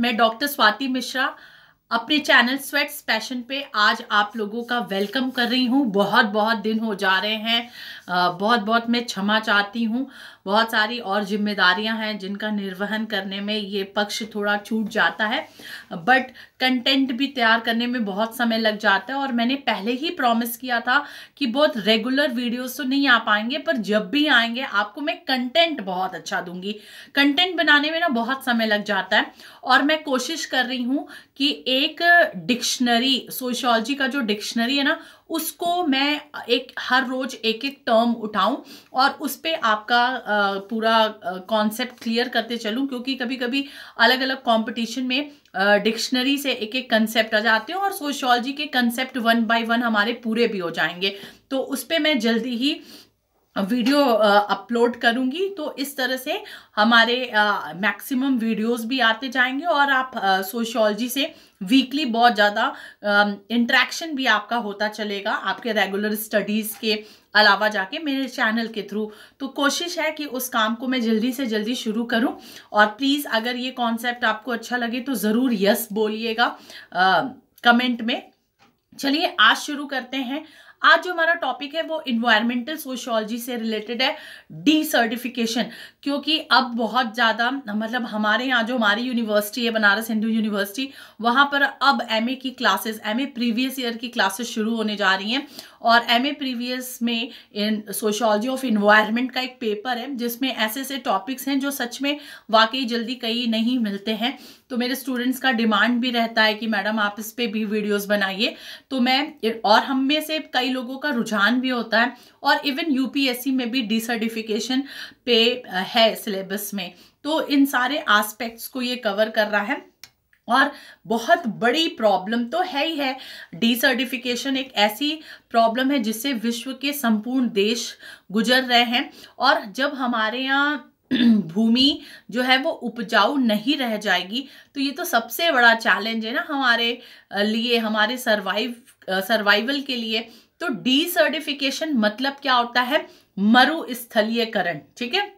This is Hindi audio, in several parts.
मैं डॉक्टर स्वाति मिश्रा अपने चैनल स्वेट्स पैशन पे आज आप लोगों का वेलकम कर रही हूँ बहुत बहुत दिन हो जा रहे हैं बहुत बहुत मैं क्षमा चाहती हूँ बहुत सारी और जिम्मेदारियां हैं जिनका निर्वहन करने में ये पक्ष थोड़ा छूट जाता है बट कंटेंट भी तैयार करने में बहुत समय लग जाता है और मैंने पहले ही प्रॉमिस किया था कि बहुत रेगुलर वीडियोस तो नहीं आ पाएंगे पर जब भी आएंगे आपको मैं कंटेंट बहुत अच्छा दूंगी कंटेंट बनाने में ना बहुत समय लग जाता है और मैं कोशिश कर रही हूँ कि एक डिक्शनरी सोशोलॉजी का जो डिक्शनरी है ना उसको मैं एक हर रोज एक एक टर्म उठाऊं और उस पर आपका पूरा कॉन्सेप्ट क्लियर करते चलूं क्योंकि कभी कभी अलग अलग कंपटीशन में डिक्शनरी से एक एक कंसेप्ट आ जाते हैं और सोशोलॉजी के कंसेप्ट वन बाय वन हमारे पूरे भी हो जाएंगे तो उस पर मैं जल्दी ही वीडियो अपलोड करूँगी तो इस तरह से हमारे मैक्सिमम वीडियोस भी आते जाएंगे और आप सोशियोलॉजी से वीकली बहुत ज़्यादा इंट्रैक्शन भी आपका होता चलेगा आपके रेगुलर स्टडीज़ के अलावा जाके मेरे चैनल के थ्रू तो कोशिश है कि उस काम को मैं जल्दी से जल्दी शुरू करूं और प्लीज़ अगर ये कॉन्सेप्ट आपको अच्छा लगे तो ज़रूर यस बोलिएगा कमेंट में चलिए आज शुरू करते हैं आज जो हमारा टॉपिक है वो इन्वायरमेंटल सोशियोलॉजी से रिलेटेड है डी सर्टिफिकेशन क्योंकि अब बहुत ज़्यादा मतलब हमारे यहाँ जो हमारी यूनिवर्सिटी है बनारस हिंदू यूनिवर्सिटी वहाँ पर अब एम की क्लासेस एम प्रीवियस ईयर की क्लासेस शुरू होने जा रही हैं और एम ए प्रीवियस में इन सोशोलॉजी ऑफ इन्वायरमेंट का एक पेपर है जिसमें ऐसे ऐसे टॉपिक्स हैं जो सच में वाकई जल्दी कई नहीं मिलते हैं तो मेरे स्टूडेंट्स का डिमांड भी रहता है कि मैडम आप इस पर भी वीडियोज़ बनाइए तो मैं और हम में से कई लोगों का रुझान भी होता है और इवन यू में भी डिसर्टिफिकेशन पे है सिलेबस में तो इन सारे आस्पेक्ट्स को ये कवर कर रहा है और बहुत बड़ी प्रॉब्लम तो है ही है डिसर्टिफिकेशन एक ऐसी प्रॉब्लम है जिससे विश्व के संपूर्ण देश गुजर रहे हैं और जब हमारे यहाँ भूमि जो है वो उपजाऊ नहीं रह जाएगी तो ये तो सबसे बड़ा चैलेंज है ना हमारे लिए हमारे सर्वाइव सर्वाइवल के लिए तो डिसर्टिफिकेशन मतलब क्या होता है मरुस्थलीयकरण ठीक है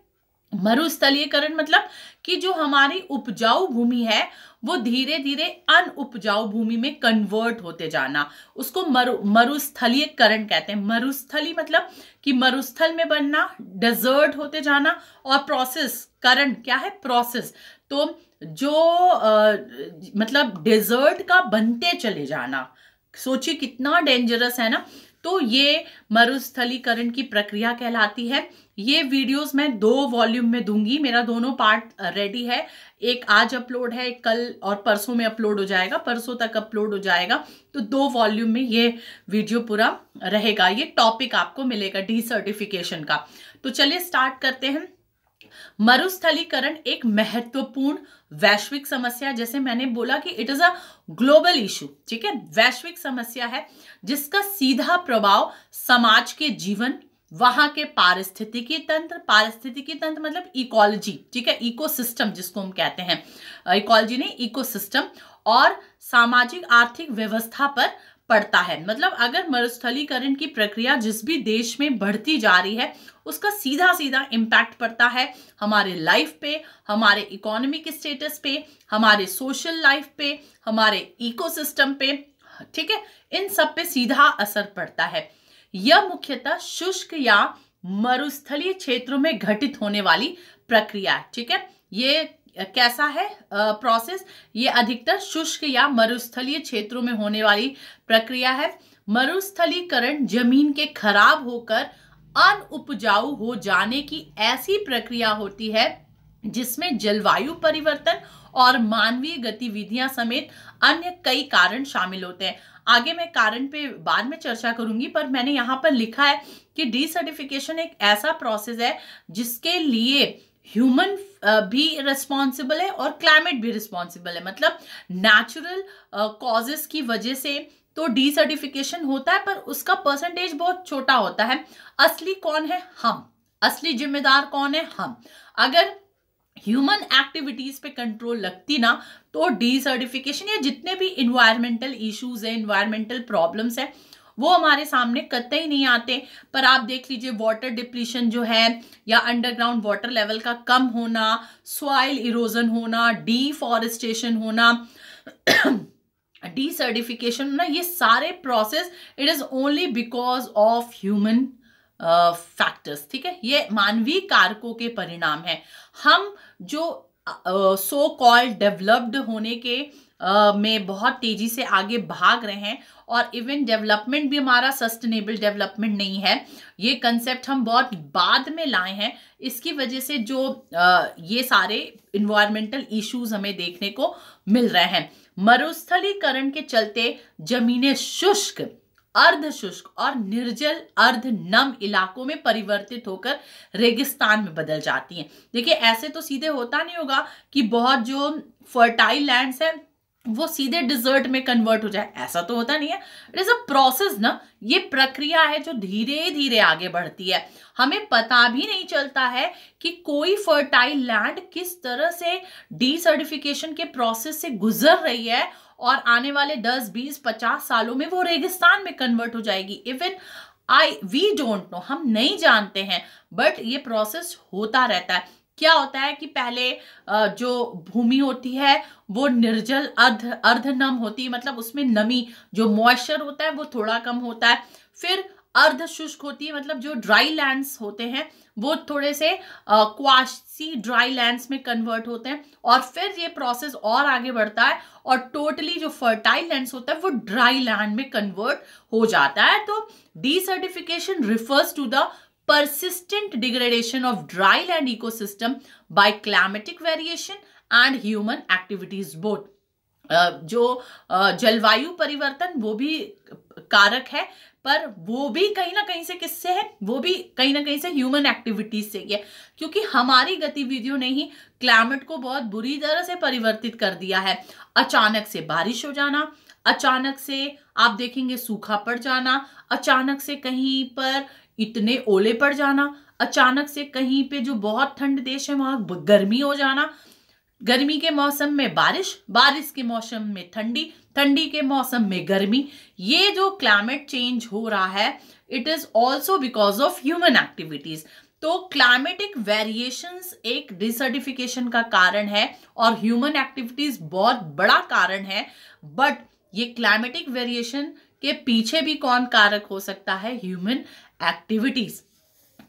मरुस्थलीकरण मतलब कि जो हमारी उपजाऊ भूमि है वो धीरे धीरे अन उपजाऊ भूमि में कन्वर्ट होते जाना उसको मरु मरुस्थलीकरण कहते हैं मरुस्थली मतलब कि मरुस्थल में बनना डेजर्ट होते जाना और प्रोसेस करण क्या है प्रोसेस तो जो आ, मतलब डेजर्ट का बनते चले जाना सोचिए कितना डेंजरस है ना तो ये मरुस्थलीकरण की प्रक्रिया कहलाती है ये वीडियोस मैं दो वॉल्यूम में दूंगी मेरा दोनों पार्ट रेडी है एक आज अपलोड है एक कल और परसों में अपलोड हो जाएगा परसों तक अपलोड हो जाएगा तो दो वॉल्यूम में ये वीडियो पूरा रहेगा ये टॉपिक आपको मिलेगा डी सर्टिफिकेशन का तो चलिए स्टार्ट करते हैं मरुस्थलीकरण एक महत्वपूर्ण वैश्विक समस्या जैसे मैंने बोला कि it is a global issue ठीक है वैश्विक समस्या है जिसका सीधा प्रभाव समाज के जीवन वहां के पारिस्थितिकी तंत्र पारिस्थितिकी तंत्र मतलब इकोलॉजी ठीक है इकोसिस्टम जिसको हम कहते हैं इकोलॉजी नहीं इकोसिस्टम और सामाजिक आर्थिक व्यवस्था पर पड़ता है मतलब अगर मरुस्थलीकरण की प्रक्रिया जिस भी देश में बढ़ती जा रही है उसका सीधा सीधा इम्पैक्ट पड़ता है हमारे लाइफ पे हमारे इकोनॉमिक स्टेटस पे हमारे सोशल लाइफ पे हमारे इकोसिस्टम पे ठीक है इन सब पे सीधा असर पड़ता है यह मुख्यतः शुष्क या मरुस्थलीय क्षेत्रों में घटित होने वाली प्रक्रिया है ठीक है ये कैसा है प्रोसेस ये अधिकतर शुष्क या मरुस्थलीय क्षेत्रों में होने वाली प्रक्रिया है मरुस्थलीकरण जमीन के खराब होकर अनउपजाऊ हो जाने की ऐसी प्रक्रिया होती है जिसमें जलवायु परिवर्तन और मानवीय गतिविधियां समेत अन्य कई कारण शामिल होते हैं आगे मैं कारण पे बाद में चर्चा करूंगी पर मैंने यहाँ पर लिखा है कि डी सर्टिफिकेशन एक ऐसा प्रोसेस है जिसके लिए ह्यूमन भी रिस्पॉन्सिबल है और क्लाइमेट भी रिस्पॉन्सिबल है मतलब नेचुरल कॉजेस की वजह से तो डी सर्टिफिकेशन होता है पर उसका परसेंटेज बहुत छोटा होता है असली कौन है हम असली जिम्मेदार कौन है हम अगर ह्यूमन एक्टिविटीज पे कंट्रोल लगती ना तो डीसर्टिफिकेशन या जितने भी इन्वायरमेंटल इश्यूज हैं इन्वायरमेंटल प्रॉब्लम्स हैं वो हमारे सामने कतई नहीं आते पर आप देख लीजिए वाटर डिप्लीशन जो है या अंडरग्राउंड वाटर लेवल का कम होना सॉइल इरोजन होना डीफॉरेस्टेशन होना डिसर्टिफिकेशन होना ये सारे process it is only because of human factors ठीक है ये मानवीय कारकों के परिणाम है हम जो सो कॉल्ड डेवलप्ड होने के Uh, में बहुत तेज़ी से आगे भाग रहे हैं और इवन डेवलपमेंट भी हमारा सस्टेनेबल डेवलपमेंट नहीं है ये कंसेप्ट हम बहुत बाद में लाए हैं इसकी वजह से जो uh, ये सारे इन्वायरमेंटल इश्यूज हमें देखने को मिल रहे हैं मरुस्थलीकरण के चलते ज़मीनें शुष्क अर्ध शुष्क और निर्जल अर्ध नम इलाकों में परिवर्तित होकर रेगिस्तान में बदल जाती हैं देखिए ऐसे तो सीधे होता नहीं होगा कि बहुत जो फर्टाइल लैंड्स हैं वो सीधे डिजर्ट में कन्वर्ट हो जाए ऐसा तो होता नहीं है इट इज़ अ प्रोसेस ना ये प्रक्रिया है जो धीरे धीरे आगे बढ़ती है हमें पता भी नहीं चलता है कि कोई फर्टाइल लैंड किस तरह से डीसर्टिफिकेशन के प्रोसेस से गुजर रही है और आने वाले दस बीस पचास सालों में वो रेगिस्तान में कन्वर्ट हो जाएगी even I we don't know हम नहीं जानते हैं बट ये प्रोसेस होता रहता है क्या होता है कि पहले जो भूमि होती है वो निर्जल अर्ध अर्धनम होती है मतलब उसमें नमी जो मॉइस्चर होता है वो थोड़ा कम होता है फिर अर्ध शुष्क होती है मतलब जो ड्राई लैंड्स होते हैं वो थोड़े से क्वाश सी ड्राई लैंड्स में कन्वर्ट होते हैं और फिर ये प्रोसेस और आगे बढ़ता है और टोटली जो फर्टाइल लैंड्स होता है वो ड्राई लैंड में कन्वर्ट हो जाता है तो desertification refers to the persistent degradation of dry land ecosystem climatic climatic variation and human activities uh, जो जलवायु परिवर्तन वो भी कारक है पर वो भी कहीं ना कहीं से किससे है वो भी कहीं ना कहीं से ह्यूमन एक्टिविटीज से ही है क्योंकि हमारी गतिविधियों ने ही क्लाइमेट को बहुत बुरी तरह से परिवर्तित कर दिया है अचानक से बारिश हो जाना अचानक से आप देखेंगे सूखा पड़ जाना अचानक से कहीं पर इतने ओले पड़ जाना अचानक से कहीं पे जो बहुत ठंड देश है वहां गर्मी हो जाना गर्मी के मौसम में बारिश बारिश के मौसम में ठंडी ठंडी के मौसम में गर्मी ये जो क्लाइमेट चेंज हो रहा है it is also because of human activities तो क्लाइमेटिक वेरिएशंस एक डिसर्टिफिकेशन का कारण है और ह्यूमन एक्टिविटीज बहुत बड़ा कारण है बट ये क्लाइमेटिक वेरिएशन के पीछे भी कौन कारक हो सकता है ह्यूमन एक्टिविटीज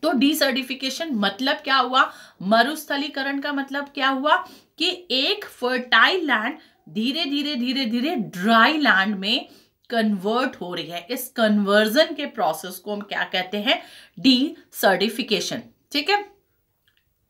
तो डिसर्टिफिकेशन मतलब क्या हुआ मरुस्थलीकरण का मतलब क्या हुआ कि एक फर्टाइल लैंड धीरे धीरे धीरे धीरे ड्राई लैंड में कन्वर्ट हो रही है इस कन्वर्जन के प्रोसेस को हम क्या कहते हैं डी सर्टिफिकेशन ठीक है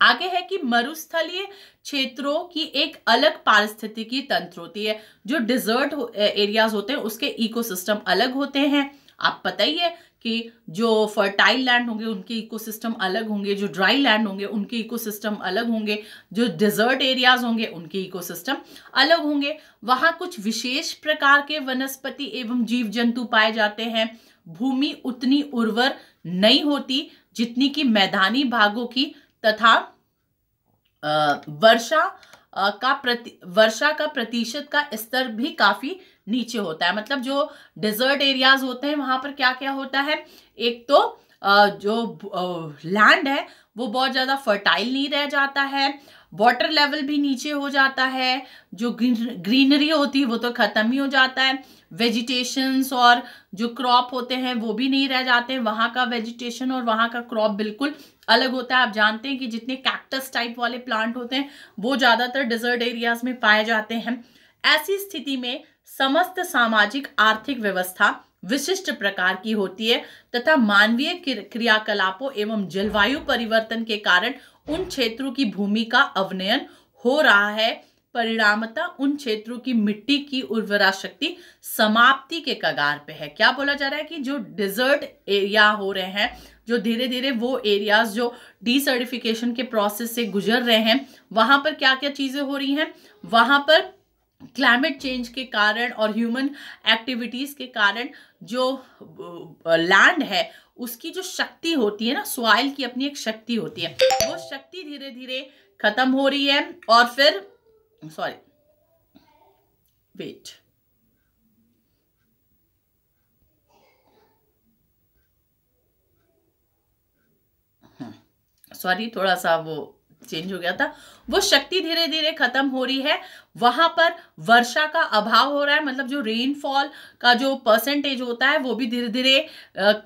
आगे है कि मरुस्थलीय क्षेत्रों की एक अलग पारिस्थितिकी तंत्र होती है जो डिजर्ट एरियाज होते हैं उसके इकोसिस्टम अलग होते हैं आप पता ही है कि जो फर्टाइल लैंड होंगे उनके इकोसिस्टम अलग होंगे जो ड्राई लैंड होंगे उनके इकोसिस्टम अलग होंगे जो डिजर्ट एरियाज होंगे उनके इकोसिस्टम अलग होंगे वहां कुछ विशेष प्रकार के वनस्पति एवं जीव जंतु पाए जाते हैं भूमि उतनी उर्वर नहीं होती जितनी कि मैदानी भागों की तथा वर्षा का प्रति वर्षा का प्रतिशत का स्तर भी काफ़ी नीचे होता है मतलब जो डेजर्ट एरियाज होते हैं वहां पर क्या क्या होता है एक तो जो लैंड है वो बहुत ज़्यादा फर्टाइल नहीं रह जाता है वाटर लेवल भी नीचे हो जाता है जो ग्रीनरी होती है वो तो ख़त्म ही हो जाता है वेजिटेशंस और जो क्रॉप होते हैं वो भी नहीं रह जाते हैं वहाँ का वेजिटेशन और वहाँ का क्रॉप बिल्कुल अलग होता है आप जानते हैं कि जितने कैक्टस टाइप वाले प्लांट होते हैं वो ज़्यादातर डिजर्ट एरियाज में पाए जाते हैं ऐसी स्थिति में समस्त सामाजिक आर्थिक व्यवस्था विशिष्ट प्रकार की होती है तथा मानवीय क्रियाकलापों एवं जलवायु परिवर्तन के कारण उन क्षेत्रों की भूमि का अवनयन हो रहा है परिणामता उन क्षेत्रों की मिट्टी की उर्वरा शक्ति समाप्ति के कगार पे है क्या बोला जा रहा है कि जो डिजर्ट एरिया हो रहे हैं जो धीरे धीरे वो एरियाज जो डिसर्टिफिकेशन के प्रोसेस से गुजर रहे हैं वहां पर क्या क्या चीजें हो रही हैं वहां पर क्लाइमेट चेंज के कारण और ह्यूमन एक्टिविटीज़ के कारण जो लैंड है उसकी जो शक्ति होती है ना सॉइल की अपनी एक शक्ति होती है वो शक्ति धीरे धीरे खत्म हो रही है और फिर सॉरी वेट हम्म, सॉरी थोड़ा सा वो चेंज हो गया था वो शक्ति धीरे धीरे खत्म हो रही है वहां पर वर्षा का अभाव हो रहा है मतलब जो रेनफॉल का जो परसेंटेज होता है वो भी धीरे धीरे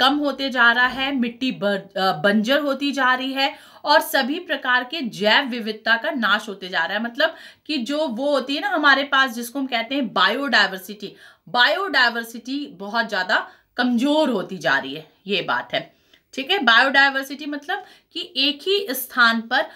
कम होते जा रहा है मिट्टी बंजर होती जा रही है और सभी प्रकार के जैव विविधता का नाश होते जा रहा है मतलब कि जो वो होती है ना हमारे पास जिसको हम कहते हैं बायोडाइवर्सिटी बायोडाइवर्सिटी बहुत ज्यादा कमजोर होती जा रही है ये बात है ठीक है बायोडाइवर्सिटी मतलब कि एक ही स्थान पर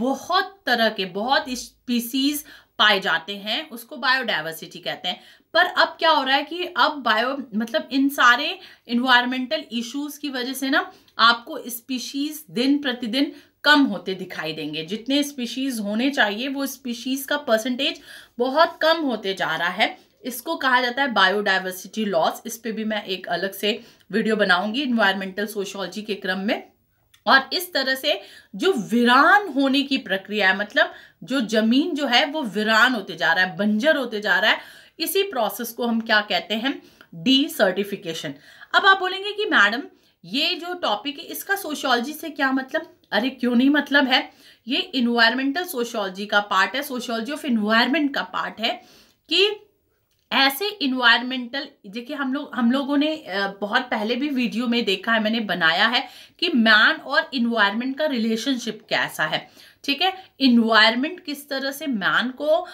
बहुत तरह के बहुत स्पीसीज पाए जाते हैं उसको बायोडाइवर्सिटी कहते हैं पर अब क्या हो रहा है कि अब बायो मतलब इन सारे इन्वायरमेंटल इश्यूज की वजह से ना आपको स्पीशीज दिन प्रतिदिन कम होते दिखाई देंगे जितने स्पीशीज होने चाहिए वो स्पीशीज का परसेंटेज बहुत कम होते जा रहा है इसको कहा जाता है बायोडाइवर्सिटी लॉस इस पर भी मैं एक अलग से वीडियो बनाऊंगी इन्वायरमेंटल सोशोलॉजी के क्रम में और इस तरह से जो वीरान होने की प्रक्रिया है मतलब जो जमीन जो है वो वीरान होते जा रहा है बंजर होते जा रहा है इसी प्रोसेस को हम क्या कहते हैं डी सर्टिफिकेशन अब आप बोलेंगे कि मैडम ये जो टॉपिक है इसका सोशियोलॉजी से क्या मतलब अरे क्यों नहीं मतलब है ये इन्वायरमेंटल सोशियोलॉजी का पार्ट है सोशियोलॉजी ऑफ इन्वायरमेंट का पार्ट है कि ऐसे इन्वायरमेंटल देखिए हम लोग हम लोगों ने बहुत पहले भी वीडियो में देखा है मैंने बनाया है कि मैन और इन्वायरमेंट का रिलेशनशिप कैसा है ठीक है इन्वायरमेंट किस तरह से मैन को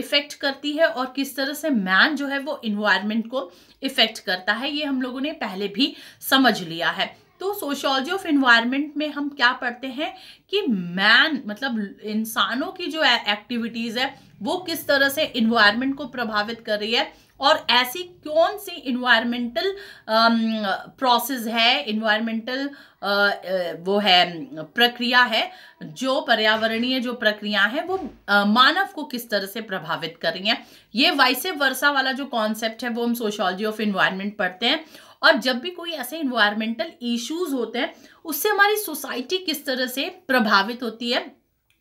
इफेक्ट करती है और किस तरह से मैन जो है वो इन्वायरमेंट को इफेक्ट करता है ये हम लोगों ने पहले भी समझ लिया है तो सोशोलॉजी ऑफ इन्वायरमेंट में हम क्या पढ़ते हैं कि मैन मतलब इंसानों की जो एक्टिविटीज़ है वो किस तरह से इन्वायरमेंट को प्रभावित कर रही है और ऐसी कौन सी इन्वायरमेंटल प्रोसेस है इन्वायरमेंटल वो है प्रक्रिया है जो पर्यावरणीय जो प्रक्रिया है वो मानव को किस तरह से प्रभावित कर रही है ये वाइसे वर्षा वाला जो कॉन्सेप्ट है वो हम सोशोलॉजी ऑफ इन्वायरमेंट पढ़ते हैं और जब भी कोई ऐसे इन्वायरमेंटल इश्यूज होते हैं उससे हमारी सोसाइटी किस तरह से प्रभावित होती है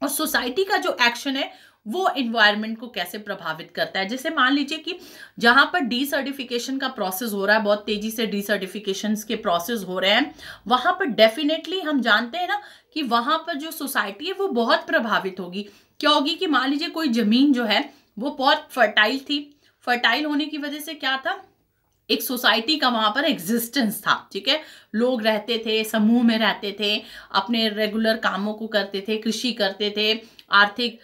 और सोसाइटी का जो एक्शन है वो इन्वायरमेंट को कैसे प्रभावित करता है जैसे मान लीजिए कि जहाँ पर डी सर्टिफिकेशन का प्रोसेस हो रहा है बहुत तेजी से डी सर्टिफिकेशन के प्रोसेस हो रहे हैं वहाँ पर डेफिनेटली हम जानते हैं ना कि वहाँ पर जो सोसाइटी है वो बहुत प्रभावित होगी क्या होगी कि मान लीजिए कोई जमीन जो है वो बहुत फर्टाइल थी फर्टाइल होने की वजह से क्या था एक सोसाइटी का वहाँ पर एग्जिस्टेंस था ठीक है लोग रहते थे समूह में रहते थे अपने रेगुलर कामों को करते थे कृषि करते थे आर्थिक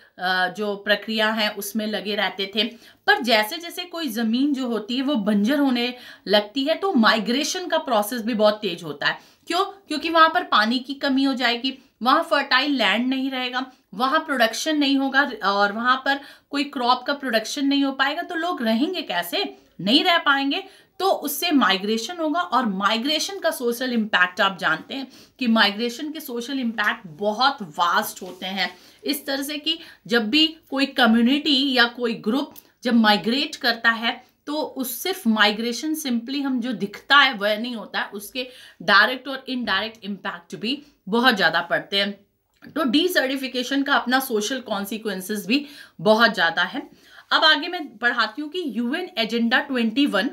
जो प्रक्रिया है उसमें लगे रहते थे पर जैसे जैसे कोई ज़मीन जो होती है वो बंजर होने लगती है तो माइग्रेशन का प्रोसेस भी बहुत तेज होता है क्यों क्योंकि वहाँ पर पानी की कमी हो जाएगी वहाँ फर्टाइल लैंड नहीं रहेगा वहाँ प्रोडक्शन नहीं होगा और वहाँ पर कोई क्रॉप का प्रोडक्शन नहीं हो पाएगा तो लोग रहेंगे कैसे नहीं रह पाएंगे तो उससे माइग्रेशन होगा और माइग्रेशन का सोशल इम्पैक्ट आप जानते हैं कि माइग्रेशन के सोशल इम्पैक्ट बहुत वास्ट होते हैं इस तरह से कि जब भी कोई कम्युनिटी या कोई ग्रुप जब माइग्रेट करता है तो उस सिर्फ माइग्रेशन सिंपली हम जो दिखता है वह नहीं होता है उसके डायरेक्ट और इनडायरेक्ट इम्पैक्ट भी बहुत ज़्यादा पड़ते हैं तो डी सर्टिफिकेशन का अपना सोशल कॉन्सिक्वेंसेस भी बहुत ज़्यादा है अब आगे मैं बढ़ाती हूँ कि UN agenda 21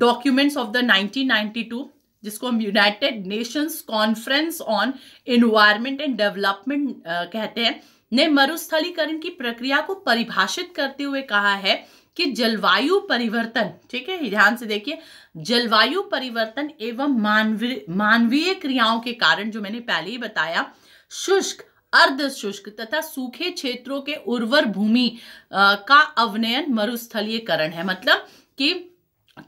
documents of the 1992 जिसको हम United Nations conference on environment and development कहते हैं ने मरुस्थलीकरण की प्रक्रिया को परिभाषित करते हुए कहा है कि जलवायु परिवर्तन ठीक है ध्यान से देखिए जलवायु परिवर्तन एवं मानवीय मानवीय क्रियाओं के कारण जो मैंने पहले ही बताया शुष्क अर्ध शुष्क तथा सूखे क्षेत्रों के उर्वर भूमि का अवनयन मरुस्थलीयकरण है मतलब कि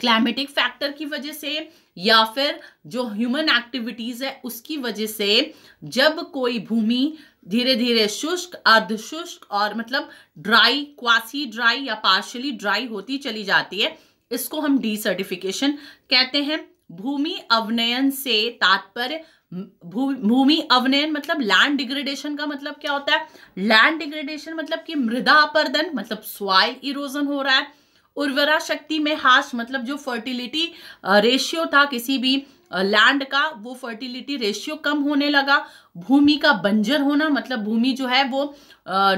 क्लाइमेटिक फैक्टर की वजह से या फिर जो ह्यूमन एक्टिविटीज़ है उसकी वजह से जब कोई भूमि धीरे धीरे शुष्क अर्ध शुष्क और मतलब ड्राई क्वासी ड्राई या पार्शली ड्राई होती चली जाती है इसको हम डी सर्टिफिकेशन कहते हैं भूमि अवनयन से तात्पर्य भूमि अवनयन मतलब लैंड डिग्रेडेशन का मतलब क्या होता है लैंड डिग्रेडेशन मतलब कि मृदा अपर्दन मतलब सॉइल इरोजन हो रहा है उर्वरा शक्ति में हास मतलब जो फर्टिलिटी रेशियो था किसी भी लैंड का वो फर्टिलिटी रेशियो कम होने लगा भूमि का बंजर होना मतलब भूमि जो है वो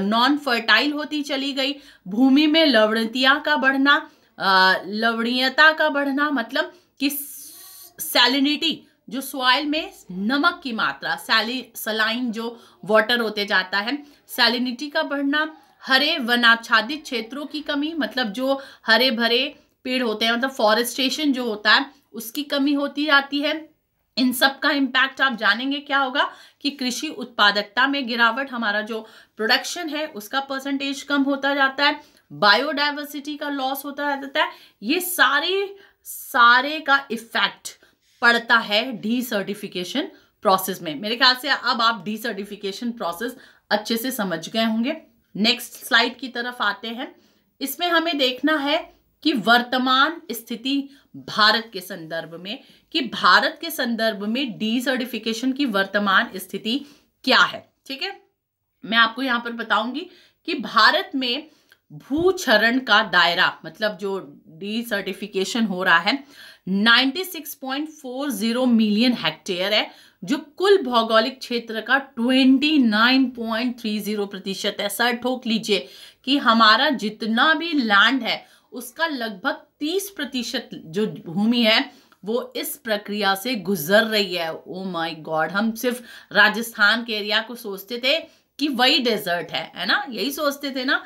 नॉन फर्टाइल होती चली गई भूमि में लवणतिया का बढ़ना लवणीयता का बढ़ना मतलब कि सैलिनिटी जो सॉइल में नमक की मात्रा सैली सलाइन जो वाटर होते जाता है सैलिनिटी का बढ़ना हरे वनाच्छादित क्षेत्रों की कमी मतलब जो हरे भरे पेड़ होते हैं मतलब फॉरेस्टेशन जो होता है उसकी कमी होती जाती है इन सब का इम्पैक्ट आप जानेंगे क्या होगा कि कृषि उत्पादकता में गिरावट हमारा जो प्रोडक्शन है उसका परसेंटेज कम होता जाता है बायोडाइवर्सिटी का लॉस होता जाता है ये सारे सारे का इफेक्ट पड़ता है डी सर्टिफिकेशन प्रोसेस में मेरे ख्याल से अब आप डी सर्टिफिकेशन प्रोसेस अच्छे से समझ गए होंगे नेक्स्ट स्लाइड की तरफ आते हैं इसमें हमें देखना है कि वर्तमान स्थिति भारत के संदर्भ में कि भारत के संदर्भ में डी सर्टिफिकेशन की वर्तमान स्थिति क्या है ठीक है मैं आपको यहां पर बताऊंगी कि भारत में भूक्षरण का दायरा मतलब जो डी सर्टिफिकेशन हो रहा है 96.40 मिलियन हेक्टेयर है जो कुल भौगोलिक क्षेत्र का 29.30 प्रतिशत है सर ठोक लीजिए कि हमारा जितना भी लैंड है उसका लगभग 30 प्रतिशत जो भूमि है वो इस प्रक्रिया से गुजर रही है ओ माय गॉड हम सिर्फ राजस्थान के एरिया को सोचते थे कि वही डेजर्ट है है ना यही सोचते थे ना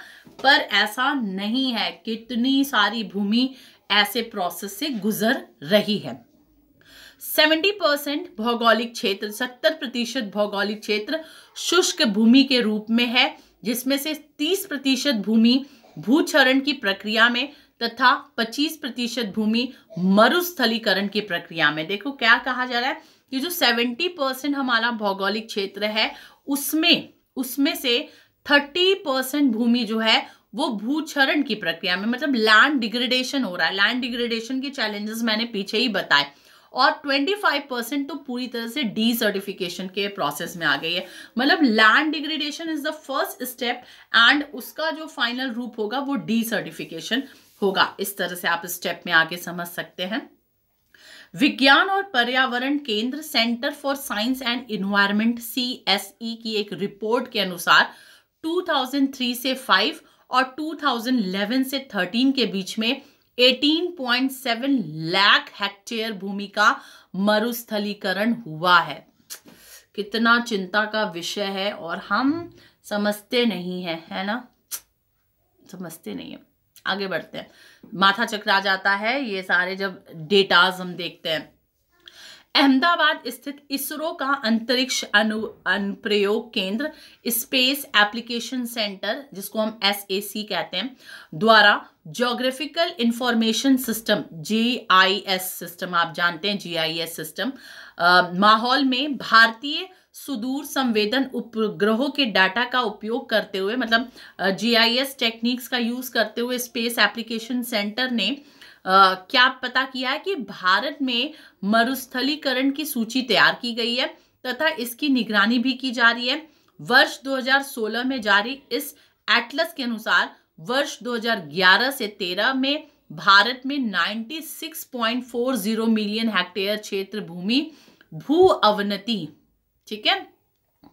पर ऐसा नहीं है कितनी सारी भूमि ऐसे प्रोसेस से गुजर रही है 70 परसेंट भौगोलिक क्षेत्र 70 प्रतिशत भौगोलिक क्षेत्र शुष्क भूमि के रूप में है जिसमें से 30 प्रतिशत भूमि भूचरण की प्रक्रिया में तथा 25 प्रतिशत भूमि मरुस्थलीकरण की प्रक्रिया में देखो क्या कहा जा रहा है कि जो 70 परसेंट हमारा भौगोलिक क्षेत्र है उसमें उसमें से थर्टी परसेंट भूमि जो है वो भूक्षरण की प्रक्रिया में मतलब लैंड डिग्रेडेशन हो रहा है लैंड डिग्रेडेशन के चैलेंजेस मैंने पीछे ही बताए और 25 परसेंट तो पूरी तरह से डी सर्टिफिकेशन के प्रोसेस में आ गई है मतलब land degradation is the first step and उसका जो फाइनल रूप होगा वो डी सर्टिफिकेशन होगा इस तरह से आप स्टेप में आगे समझ सकते हैं विज्ञान और पर्यावरण केंद्र centre for science and environment C e, की एक रिपोर्ट के अनुसार 2003 से 5 और 2011 से 13 के बीच में 18.7 लाख हेक्टेयर भूमि का मरुस्थलीकरण हुआ है कितना चिंता का विषय है और हम समझते नहीं है है ना समझते नहीं है आगे बढ़ते हैं माथा चक्र आ जाता है ये सारे जब डेटाज हम देखते हैं अहमदाबाद स्थित इसरो का अंतरिक्ष अनु अनुप्रयोग केंद्र स्पेस एप्लीकेशन सेंटर जिसको हम एस कहते हैं द्वारा geographical information system GIS system आप जानते हैं जीआईएस सिस्टम माहौल में भारतीय सुदूर संवेदन उपग्रहों के डाटा का उपयोग करते हुए मतलब जीआईएस टेक्निक्स का यूज़ करते हुए स्पेस एप्लीकेशन सेंटर ने Uh, क्या पता किया है कि भारत में मरुस्थलीकरण की सूची तैयार की गई है तथा इसकी निगरानी भी की जा रही है वर्ष 2016 में जारी इस एटलस के अनुसार वर्ष 2011 से 13 में भारत में 96.40 मिलियन हेक्टेयर क्षेत्र भूमि भू अवनति ठीक है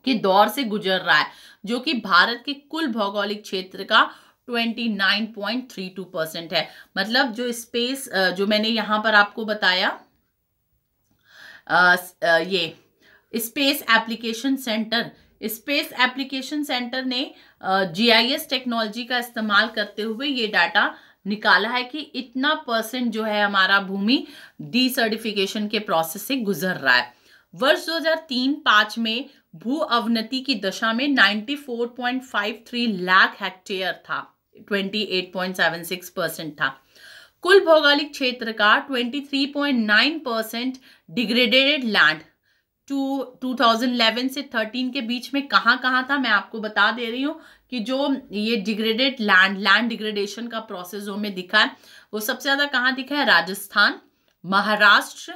के दौर से गुजर रहा है जो कि भारत के कुल भौगोलिक क्षेत्र का 29.32 परसेंट है मतलब जो स्पेस जो मैंने यहां पर आपको बताया ये space application centre space application centre ने जीआईएस टेक्नोलॉजी का इस्तेमाल करते हुए ये डाटा निकाला है कि इतना परसेंट जो है हमारा भूमि डी सर्टिफिकेशन के प्रोसेस से गुजर रहा है वर्ष 2003-5 में भू अवनति की दशा में 94.53 लाख हेक्टेयर था 28.76 परसेंट था कुल भौगोलिक क्षेत्र का 23.9 परसेंट डिग्रेडेड लैंड टू 2011 से 13 के बीच में कहाँ कहाँ था मैं आपको बता दे रही हूँ कि जो ये डिग्रेडेड लैंड लैंड डिग्रेडेशन का प्रोसेस हमें दिखा है वो सबसे ज़्यादा कहाँ दिखा है राजस्थान महाराष्ट्र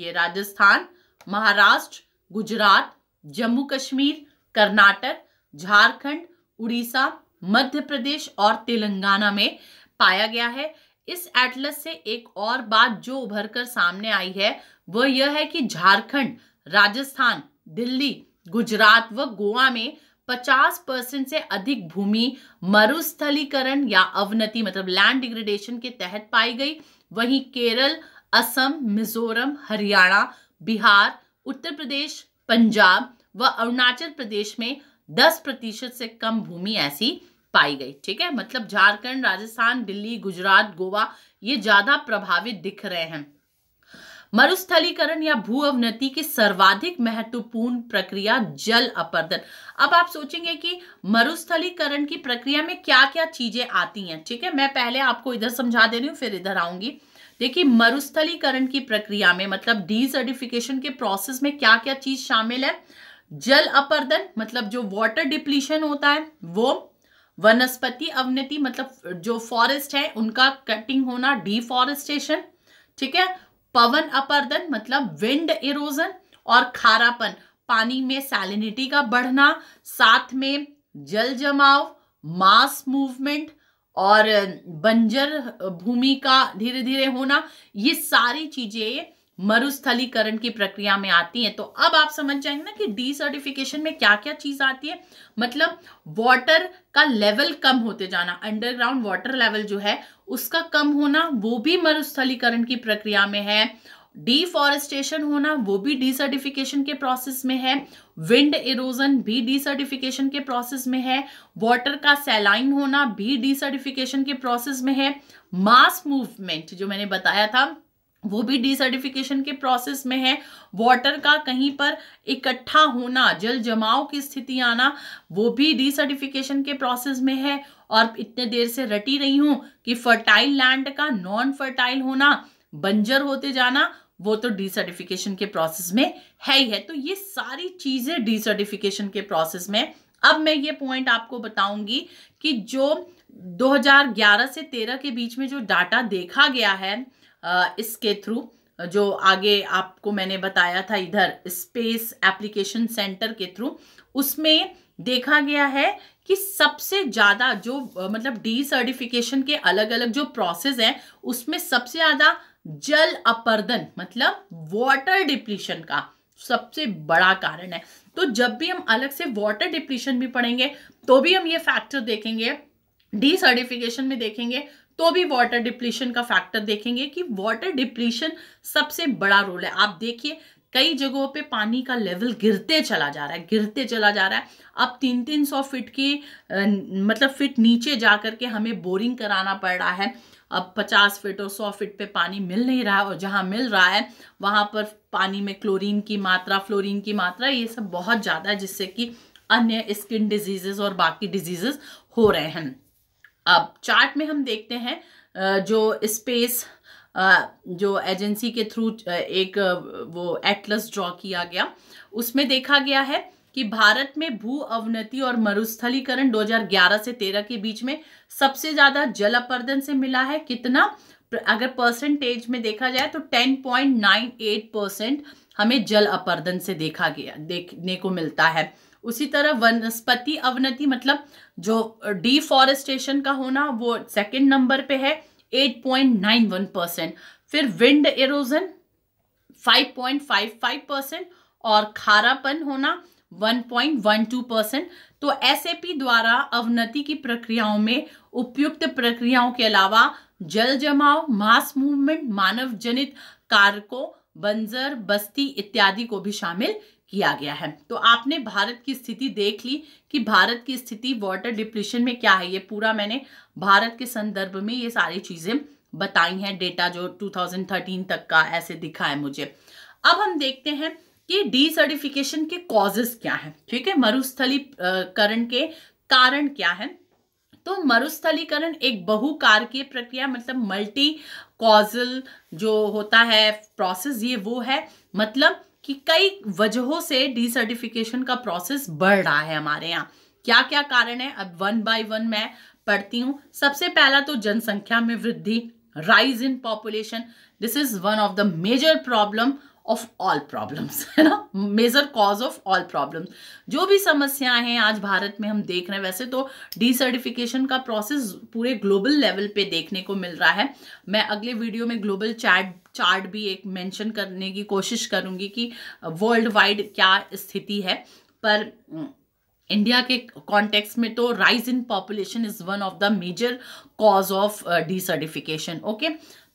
ये राजस्थान महाराष्ट्र गुजरात जम्मू कश्मीर कर्नाटक झारखंड उड़ीसा मध्य प्रदेश और तेलंगाना में पाया गया है इस एटलस से एक और बात जो उभर कर सामने आई है वह यह है कि झारखंड राजस्थान दिल्ली गुजरात व गोवा में 50 परसेंट से अधिक भूमि मरुस्थलीकरण या अवनति मतलब लैंड डिग्रेडेशन के तहत पाई गई वहीं केरल असम मिजोरम हरियाणा बिहार उत्तर प्रदेश पंजाब व अरुणाचल प्रदेश में 10 प्रतिशत से कम भूमि ऐसी पाई गई ठीक है मतलब झारखंड राजस्थान दिल्ली गुजरात गोवा ये ज्यादा प्रभावित दिख रहे हैं मरुस्थलीकरण या भू अवनति की सर्वाधिक महत्वपूर्ण प्रक्रिया जल अपर्दन अब आप सोचेंगे कि मरुस्थलीकरण की प्रक्रिया में क्या क्या चीजें आती हैं ठीक है मैं पहले आपको इधर समझा दे रही हूँ फिर इधर आऊंगी देखिए मरुस्थलीकरण की प्रक्रिया में मतलब डीजर्टिफिकेशन के प्रोसेस में क्या क्या चीज शामिल है जल अपर्दन मतलब जो वाटर डिप्लीशन होता है वो वनस्पति अवनति मतलब जो फॉरेस्ट है उनका कटिंग होना डिफॉरेस्टेशन ठीक है पवन अपर्दन मतलब विंड इरोजन और खारापन पानी में सैलिनिटी का बढ़ना साथ में जल जमाव मास मूवमेंट और बंजर भूमि का धीरे धीरे होना ये सारी चीजें मरुस्थलीकरण की प्रक्रिया में आती है तो अब आप समझ जाएंगे ना कि डी सर्टिफिकेशन में क्या क्या चीज आती है मतलब वाटर का लेवल कम होते जाना अंडरग्राउंड वाटर लेवल जो है उसका कम होना वो भी मरुस्थलीकरण की प्रक्रिया में है डिफॉरेस्टेशन होना वो भी डिसर्टिफिकेशन के प्रोसेस में है विंड इरोजन भी डिसर्टिफिकेशन के प्रोसेस में है वाटर का सैलाइन होना भी डिसर्टिफिकेशन के प्रोसेस में है मास मूवमेंट जो मैंने बताया था वो भी डिसर्टिफिकेशन के प्रोसेस में है वाटर का कहीं पर इकट्ठा होना जल जमाव की स्थिति आना वो भी डिसर्टिफिकेशन के प्रोसेस में है और इतने देर से रटी रही हूं कि फर्टाइल लैंड का नॉन फर्टाइल होना बंजर होते जाना वो तो डी सर्टिफिकेशन के प्रोसेस में है ही है तो ये सारी चीज़ें डी सर्टिफिकेशन के प्रोसेस में अब मैं ये पॉइंट आपको बताऊंगी कि जो 2011 से 13 के बीच में जो डाटा देखा गया है इसके थ्रू जो आगे आपको मैंने बताया था इधर स्पेस एप्लीकेशन सेंटर के थ्रू उसमें देखा गया है कि सबसे ज़्यादा जो मतलब डी सर्टिफिकेशन के अलग अलग जो प्रोसेस हैं उसमें सबसे ज़्यादा जल अपर्दन मतलब वाटर डिप्लीशन का सबसे बड़ा कारण है तो जब भी हम अलग से वाटर डिप्लीशन भी पढ़ेंगे तो भी हम ये फैक्टर देखेंगे डी सर्टिफिकेशन में देखेंगे तो भी वाटर डिप्लीशन का फैक्टर देखेंगे कि वाटर डिप्लीशन सबसे बड़ा रोल है आप देखिए कई जगहों पे पानी का लेवल गिरते चला जा रहा है गिरते चला जा रहा है अब तीन तीन सौ फिट की मतलब फिट नीचे जा करके हमें बोरिंग कराना पड़ रहा है अब 50 फीट और 100 फीट पे पानी मिल नहीं रहा है और जहाँ मिल रहा है वहाँ पर पानी में क्लोरीन की मात्रा फ्लोरीन की मात्रा ये सब बहुत ज़्यादा है जिससे कि अन्य स्किन डिजीजेस और बाकी डिजीजेस हो रहे हैं अब चार्ट में हम देखते हैं जो स्पेस जो एजेंसी के थ्रू एक वो एटलस ड्रॉ किया गया उसमें देखा गया है कि भारत में भू अवनति और मरुस्थलीकरण 2011 से 13 के बीच में सबसे ज्यादा जल अपर्दन से मिला है कितना अगर परसेंटेज में देखा जाए तो 10.98 परसेंट हमें जल अपर्दन से देखा गया देखने को मिलता है उसी तरह वनस्पति अवनति मतलब जो डिफॉरेस्टेशन का होना वो सेकेंड नंबर पे है 8.91 परसेंट फिर विंड एरोजन 5.55 परसेंट और खारापन होना 1.12 परसेंट तो एस द्वारा अवनति की प्रक्रियाओं में उपयुक्त प्रक्रियाओं के अलावा जल जमाव मास मूवमेंट मानव जनित कारकों बंजर बस्ती इत्यादि को भी शामिल किया गया है तो आपने भारत की स्थिति देख ली कि भारत की स्थिति वाटर डिप्लीशन में क्या है ये पूरा मैंने भारत के संदर्भ में ये सारी चीज़ें बताई हैं डेटा जो 2013 तक का ऐसे दिखा है मुझे अब हम देखते हैं कि डीसर्टिफिकेशन के कॉजेस क्या हैं ठीक है मरुस्थलीकरण के कारण क्या है तो मरुस्थलीकरण एक बहुकारकीय प्रक्रिया मतलब मल्टी कॉजल जो होता है प्रोसेस ये वो है मतलब कि कई वजहों से डिसर्टिफिकेशन का प्रोसेस बढ़ रहा है हमारे यहाँ क्या क्या कारण है अब वन बाय वन मैं पढ़ती हूँ सबसे पहला तो जनसंख्या में वृद्धि rise in population this is one of the major problem of all problems है ना major cause of all problems जो भी समस्याएं हैं आज भारत में हम देख रहे हैं वैसे तो डिसर्टिफिकेशन का प्रोसेस पूरे ग्लोबल लेवल पे देखने को मिल रहा है मैं अगले वीडियो में ग्लोबल चार्ट चार्ट भी एक मेंशन करने की कोशिश करूंगी कि वर्ल्ड वाइड क्या स्थिति है पर इंडिया हम्म, के कॉन्टेक्स में तो rise in population is one of the major cause of desertification okay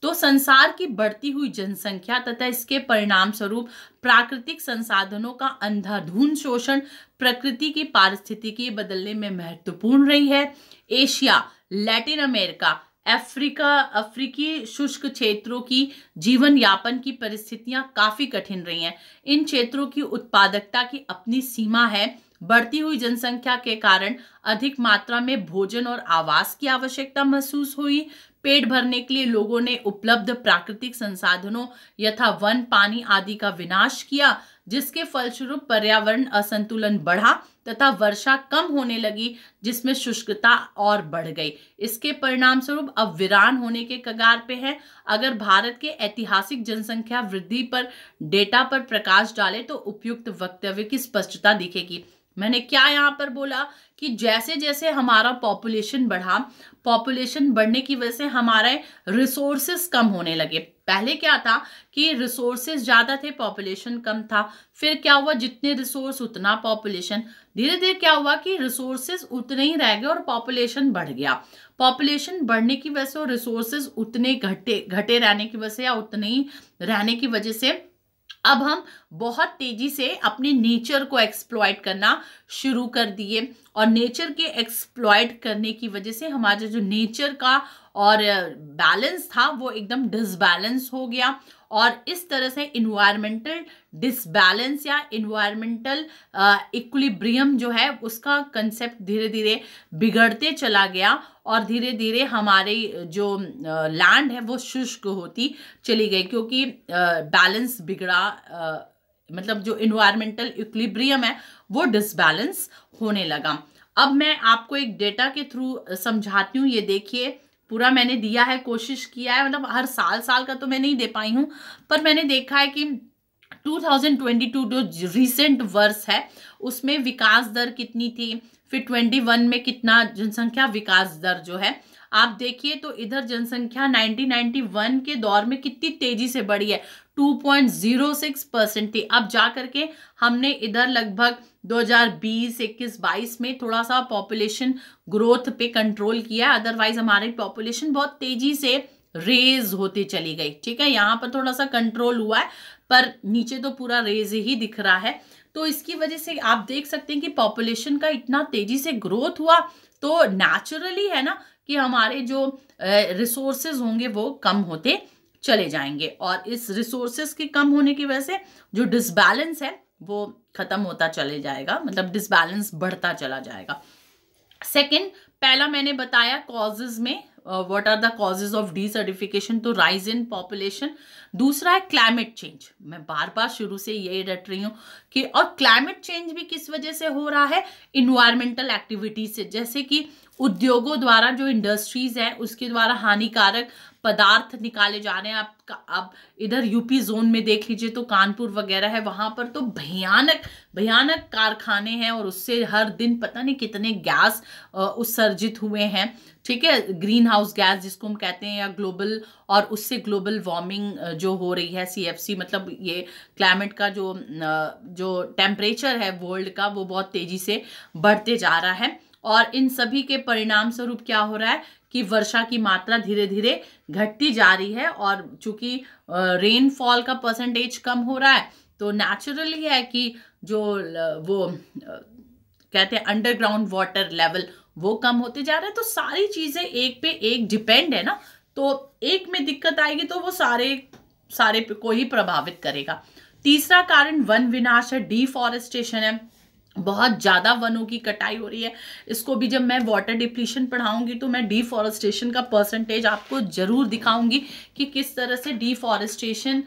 तो संसार की बढ़ती हुई जनसंख्या तथा इसके परिणाम स्वरूप प्राकृतिक संसाधनों का अंधाधुंध शोषण प्रकृति की पारिस्थितिकी बदलने में महत्वपूर्ण रही है एशिया लैटिन अमेरिका अफ्रीका अफ्रीकी शुष्क क्षेत्रों की जीवन यापन की परिस्थितियां काफ़ी कठिन रही हैं इन क्षेत्रों की उत्पादकता की अपनी सीमा है बढ़ती हुई जनसंख्या के कारण अधिक मात्रा में भोजन और आवास की आवश्यकता महसूस हुई पेट भरने के लिए लोगों ने उपलब्ध प्राकृतिक संसाधनों यथा वन पानी आदि का विनाश किया जिसके फलस्वरूप पर्यावरण असंतुलन बढ़ा तथा वर्षा कम होने लगी जिसमें शुष्कता और बढ़ गई इसके परिणाम स्वरूप अब वीरान होने के कगार पे है अगर भारत के ऐतिहासिक जनसंख्या वृद्धि पर डेटा पर प्रकाश डाले तो उपयुक्त वक्तव्य की स्पष्टता दिखेगी मैंने क्या यहाँ पर बोला कि जैसे जैसे हमारा पॉपुलेशन बढ़ा पॉपुलेशन बढ़ने की वजह से हमारे रिसोर्सेस कम होने लगे पहले क्या था कि रिसोर्सेज ज़्यादा थे पॉपुलेशन कम था फिर क्या हुआ जितने रिसोर्स उतना पॉपुलेशन धीरे धीरे क्या हुआ कि रिसोर्सेज उतने ही रह गए और पॉपुलेशन बढ़ गया पॉपुलेशन बढ़ने की वजह से और रिसोर्सेज उतने घटे घटे रहने की वजह से या उतने ही रहने की वजह से अब हम बहुत तेजी से अपने नेचर को एक्सप्लॉयट करना शुरू कर दिए और नेचर के एक्सप्लॉयट करने की वजह से हमारा जो नेचर का और बैलेंस था वो एकदम डिसबैलेंस हो गया और इस तरह से इन्वायरमेंटल डिसबैलेंस या इन्वायरमेंटल इक्विलिब्रियम जो है उसका कंसेप्ट धीरे धीरे बिगड़ते चला गया और धीरे धीरे हमारे जो लैंड है वो शुष्क होती चली गई क्योंकि बैलेंस बिगड़ा मतलब जो इन्वायरमेंटल इक्लिब्रियम है वो डिसबैलेंस होने लगा अब मैं आपको एक डेटा के थ्रू समझाती हूँ ये देखिए पूरा मैंने दिया है कोशिश किया है मतलब हर साल साल का तो मैं नहीं दे पाई हूँ पर मैंने देखा है कि 2022 जो रिसेंट वर्ष है उसमें विकास दर कितनी थी फिर 21 में कितना जनसंख्या विकास दर जो है आप देखिए तो इधर जनसंख्या 1991 के दौर में कितनी तेजी से बढ़ी है 2.06 परसेंट थी अब जा करके हमने इधर लगभग 2020 इक्कीस बाईस में थोड़ा सा पॉपुलेशन ग्रोथ पे कंट्रोल किया अदरवाइज हमारी पॉपुलेशन बहुत तेजी से रेज होती चली गई ठीक है यहाँ पर थोड़ा सा कंट्रोल हुआ है पर नीचे तो पूरा रेज ही दिख रहा है तो इसकी वजह से आप देख सकते हैं कि पॉपुलेशन का इतना तेज़ी से ग्रोथ हुआ तो नेचुरली है ना कि हमारे जो रिसोर्सेज होंगे वो कम होते चले जाएंगे और इस रिसोर्सेज के कम होने की वजह से जो डिसबैलेंस है वो ख़त्म होता चले जाएगा मतलब डिसबैलेंस बढ़ता चला जाएगा सेकंड पहला मैंने बताया कॉजेज में what are the causes of desertification rise in population दूसरा है क्लाइमेट चेंज मैं बार बार शुरू से यही डट रही हूँ कि और क्लाइमेट चेंज भी किस वजह से हो रहा है इन्वायरमेंटल एक्टिविटीज से जैसे कि उद्योगों द्वारा जो इंडस्ट्रीज हैं उसके द्वारा हानिकारक पदार्थ निकाले जा रहे हैं आप आप इधर यूपी जोन में देख लीजिए तो कानपुर वगैरह है वहाँ पर तो भयानक भयानक कारखाने हैं और उससे हर दिन पता नहीं कितने गैस uh, उत्सर्जित हुए हैं ठीक है ग्रीन हाउस गैस जिसको हम कहते हैं या ग्लोबल और उससे ग्लोबल वार्मिंग जो हो रही है सीएफसी मतलब ये क्लाइमेट का जो जो टेम्परेचर है वर्ल्ड का वो बहुत तेज़ी से बढ़ते जा रहा है और इन सभी के परिणाम स्वरूप क्या हो रहा है कि वर्षा की मात्रा धीरे धीरे घटती जा रही है और चूंकि रेनफॉल का परसेंटेज कम हो रहा है तो नेचुरली है कि जो वो कहते हैं अंडरग्राउंड वाटर लेवल वो कम होते जा रहे हैं तो सारी चीज़ें एक पे एक डिपेंड है ना तो एक में दिक्कत आएगी तो वो सारे सारे को ही प्रभावित करेगा तीसरा कारण वन विनाश है डिफॉरेस्टेशन है बहुत ज़्यादा वनों की कटाई हो रही है इसको भी जब मैं वाटर डिप्लीशन पढ़ाऊंगी तो मैं डिफॉरेस्टेशन का परसेंटेज आपको ज़रूर दिखाऊंगी कि किस तरह से डिफॉरेस्टेशन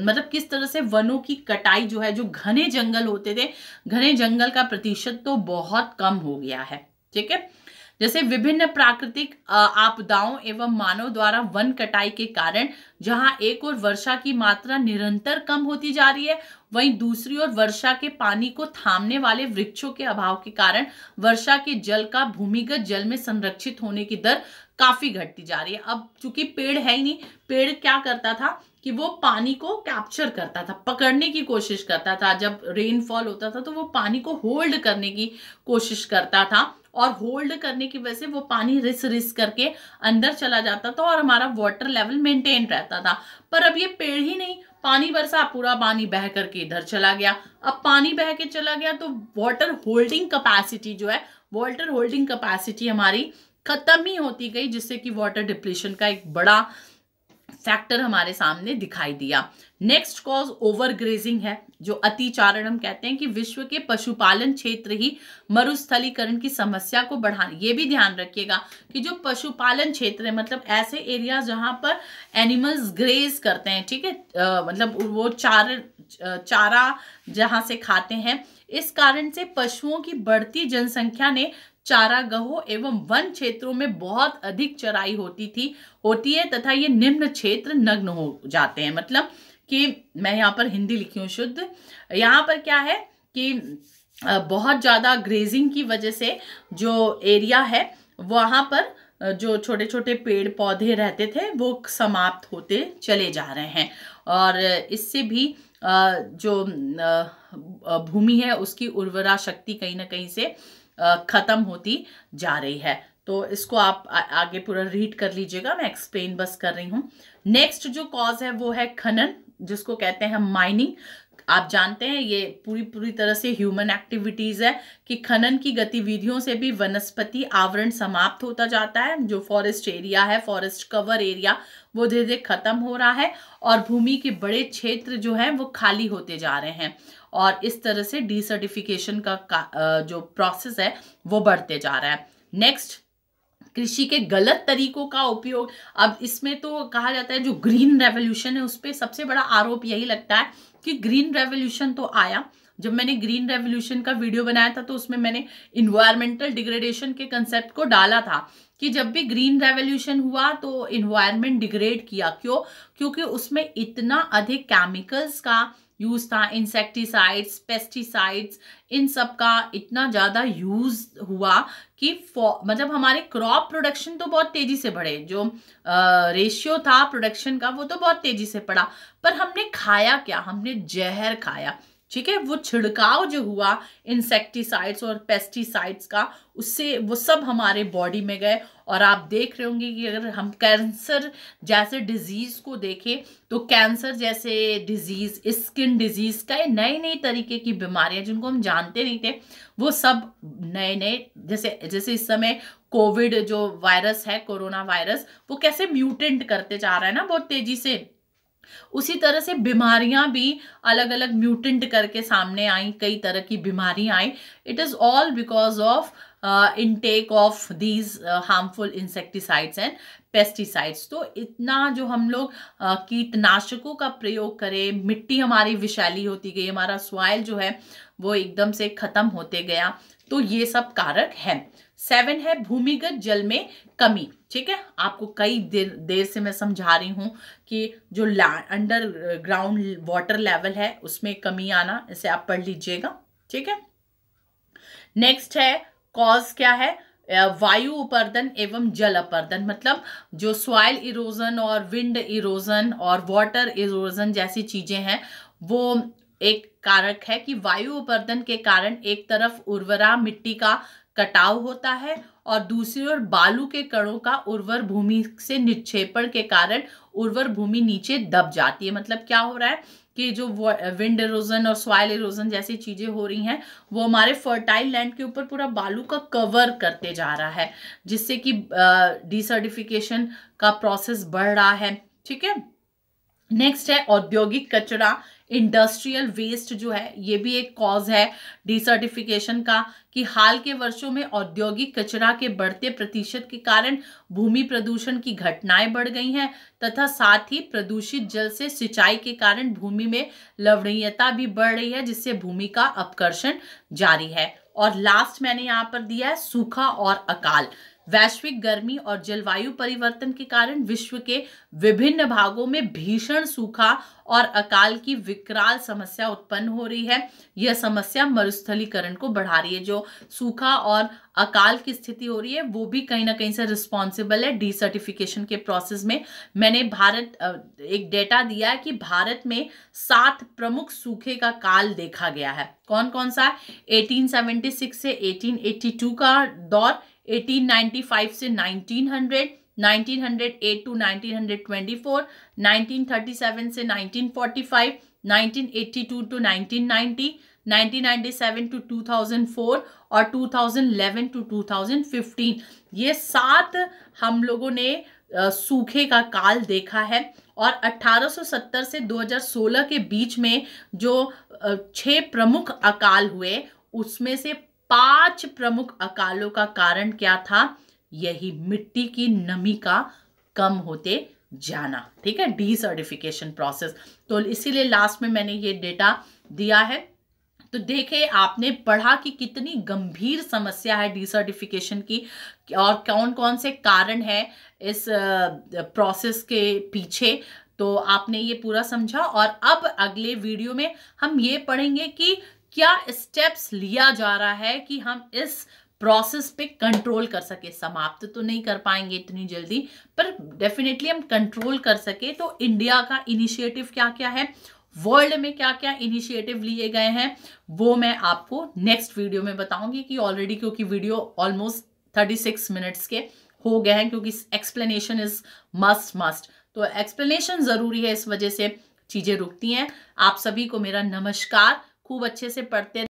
मतलब किस तरह से वनों की कटाई जो है जो घने जंगल होते थे घने जंगल का प्रतिशत तो बहुत कम हो गया है ठीक है जैसे विभिन्न प्राकृतिक आपदाओं एवं मानव द्वारा वन कटाई के कारण जहां एक ओर वर्षा की मात्रा निरंतर कम होती जा रही है वहीं दूसरी ओर वर्षा के पानी को थामने वाले वृक्षों के अभाव के कारण वर्षा के जल का भूमिगत जल में संरक्षित होने की दर काफी घटती जा रही है अब चूंकि पेड़ है ही नहीं पेड़ क्या करता था कि वो पानी को कैप्चर करता था पकड़ने की कोशिश करता था जब रेनफॉल होता था तो वो पानी को होल्ड करने की कोशिश करता था और होल्ड करने की वजह से वो पानी रिस रिस करके अंदर चला जाता था और हमारा वाटर लेवल मेंटेन रहता था पर अब ये पेड़ ही नहीं पानी बरसा पूरा पानी बह करके इधर चला गया अब पानी बह के चला गया तो वाटर होल्डिंग कैपेसिटी जो है वाटर होल्डिंग कैपेसिटी हमारी खत्म ही होती गई जिससे कि वाटर डिप्लीशन का एक बड़ा फैक्टर हमारे सामने दिखाई दिया नेक्स्ट कॉज ओवर ग्रेजिंग है जो अति चारण हम कहते हैं कि विश्व के पशुपालन क्षेत्र ही मरुस्थलीकरण की समस्या को बढ़ा ये भी ध्यान रखिएगा कि जो पशुपालन क्षेत्र है मतलब ऐसे एरिया जहां पर एनिमल्स ग्रेज करते हैं ठीक है आ, मतलब वो चार चारा जहां से खाते हैं इस कारण से पशुओं की बढ़ती जनसंख्या ने गहो एवं वन क्षेत्रों में बहुत अधिक चराई होती थी होती है तथा ये निम्न क्षेत्र नग्न हो जाते हैं मतलब कि मैं यहाँ पर हिंदी लिखी हूँ शुद्ध यहाँ पर क्या है कि बहुत ज़्यादा ग्रेजिंग की वजह से जो एरिया है वहाँ पर जो छोटे छोटे पेड़ पौधे रहते थे वो समाप्त होते चले जा रहे हैं और इससे भी जो भूमि है उसकी उर्वरा शक्ति कहीं ना कहीं से ख़त्म होती जा रही है तो इसको आप आगे पूरा रीड कर लीजिएगा मैं एक्सप्लेन बस कर रही हूँ नेक्स्ट जो कॉज है वो है खनन जिसको कहते हैं हम माइनिंग आप जानते हैं ये पूरी पूरी तरह से ह्यूमन एक्टिविटीज़ है कि खनन की गतिविधियों से भी वनस्पति आवरण समाप्त होता जाता है जो फॉरेस्ट एरिया है फॉरेस्ट कवर एरिया वो धीरे धीरे ख़त्म हो रहा है और भूमि के बड़े क्षेत्र जो हैं वो खाली होते जा रहे हैं और इस तरह से डिसर्टिफिकेशन का, का जो प्रोसेस है वो बढ़ते जा रहा है नेक्स्ट कृषि के गलत तरीकों का उपयोग अब इसमें तो कहा जाता है जो ग्रीन रेवोल्यूशन है उस पर सबसे बड़ा आरोप यही लगता है कि ग्रीन रेवोल्यूशन तो आया जब मैंने ग्रीन रेवोल्यूशन का वीडियो बनाया था तो उसमें मैंने इन्वायरमेंटल डिग्रेडेशन के कंसेप्ट को डाला था कि जब भी ग्रीन रेवोल्यूशन हुआ तो इन्वायरमेंट डिग्रेड किया क्यों क्योंकि उसमें इतना अधिक केमिकल्स का यूज़ था इंसेक्टिसाइड्स पेस्टिसाइड्स इन सब का इतना ज़्यादा यूज़ हुआ कि मतलब हमारे क्रॉप प्रोडक्शन तो बहुत तेज़ी से बढ़े जो रेशियो था प्रोडक्शन का वो तो बहुत तेज़ी से पड़ा पर हमने खाया क्या हमने जहर खाया ठीक है वो छिड़काव जो हुआ इंसेक्टिसाइड्स और पेस्टिसाइड्स का उससे वो सब हमारे बॉडी में गए और आप देख रहे होंगे कि अगर हम कैंसर जैसे डिजीज़ को देखें तो कैंसर जैसे डिजीज़ स्किन डिजीज़ का नए नए तरीके की बीमारियां जिनको हम जानते नहीं थे वो सब नए नए जैसे जैसे इस समय कोविड जो वायरस है कोरोना वायरस वो कैसे म्यूटेंट करते जा रहा है ना बहुत तेज़ी से उसी तरह से बीमारियां भी अलग अलग म्यूटेंट करके सामने आई कई तरह की बीमारियां आई it is all because of intake of these harmful insecticides and pesticides तो इतना जो हम लोग uh, कीटनाशकों का प्रयोग करें मिट्टी हमारी विशाली होती गई हमारा सॉइल जो है वो एकदम से ख़त्म होते गया तो ये सब कारक है सेवन है भूमिगत जल में कमी ठीक है आपको कई देर देर से मैं समझा रही हूँ कि जो अंडर ग्राउंड वाटर लेवल है उसमें कमी आना इसे आप पढ़ लीजिएगा ठीक है नेक्स्ट है कॉज क्या है वायु उपर्दन एवं जल अपर्दन मतलब जो सॉइल इरोजन और विंड इरोजन और वाटर इरोजन जैसी चीजें हैं वो एक कारक है कि वायु उपर्दन के कारण एक तरफ उर्वरा मिट्टी का कटाव होता है और दूसरी ओर बालू के कणों का उर्वर भूमि से निक्षेपण के कारण उर्वर भूमि नीचे दब जाती है मतलब क्या हो रहा है कि जो विंड एरोजन और सॉयल इरोजन जैसी चीज़ें हो रही हैं वो हमारे फर्टाइल लैंड के ऊपर पूरा बालू का कवर करते जा रहा है जिससे कि डिसर्टिफिकेशन का प्रोसेस बढ़ रहा है ठीक है नेक्स्ट है औद्योगिक कचरा इंडस्ट्रियल वेस्ट जो है ये भी एक कॉज है डिसर्टिफिकेशन का कि हाल के वर्षों में औद्योगिक कचरा के बढ़ते प्रतिशत के कारण भूमि प्रदूषण की घटनाएं बढ़ गई हैं तथा साथ ही प्रदूषित जल से सिंचाई के कारण भूमि में लवणीयता भी बढ़ रही है जिससे भूमि का अपकर्षण जारी है और लास्ट मैंने यहाँ पर दिया है सूखा और अकाल वैश्विक गर्मी और जलवायु परिवर्तन के कारण विश्व के विभिन्न भागों में भीषण सूखा और अकाल की विकराल समस्या उत्पन्न हो रही है यह समस्या मरुस्थलीकरण को बढ़ा रही है जो सूखा और अकाल की स्थिति हो रही है वो भी कहीं ना कहीं से रिस्पॉन्सिबल है डी सर्टिफिकेशन के प्रोसेस में मैंने भारत एक डेटा दिया है कि भारत में सात प्रमुख सूखे का काल देखा गया है कौन कौन सा एटीन से एटीन का दौर 1895 से 1900 1908 टू 1924, 1937 से 1945, 1982 टू 1990, 1997 टू 2004 और 2011 टू 2015 ये सात हम लोगों ने सूखे का काल देखा है और 1870 से 2016 के बीच में जो छह प्रमुख अकाल हुए उसमें से पांच प्रमुख अकालों का कारण क्या था यही मिट्टी की नमी का कम होते जाना ठीक है डी सर्टिफिकेशन प्रोसेस तो इसीलिए लास्ट में मैंने ये डेटा दिया है तो देखे आपने पढ़ा कि कितनी गंभीर समस्या है डिसर्टिफिकेशन की और कौन कौन से कारण है इस प्रोसेस के पीछे तो आपने ये पूरा समझा और अब अगले वीडियो में हम ये पढ़ेंगे कि क्या स्टेप्स लिया जा रहा है कि हम इस प्रोसेस पे कंट्रोल कर सके समाप्त तो नहीं कर पाएंगे इतनी जल्दी पर डेफिनेटली हम कंट्रोल कर सके तो इंडिया का इनिशिएटिव क्या क्या है वर्ल्ड में क्या क्या इनिशिएटिव लिए गए हैं वो मैं आपको नेक्स्ट वीडियो में बताऊंगी कि ऑलरेडी क्योंकि video almost thirty six minutes के हो गए हैं क्योंकि एक्सप्लेनेशन इज मस्ट मस्ट तो एक्सप्लेनेशन ज़रूरी है इस वजह से चीज़ें रुकती हैं आप सभी को मेरा नमस्कार खूब अच्छे से पढ़ते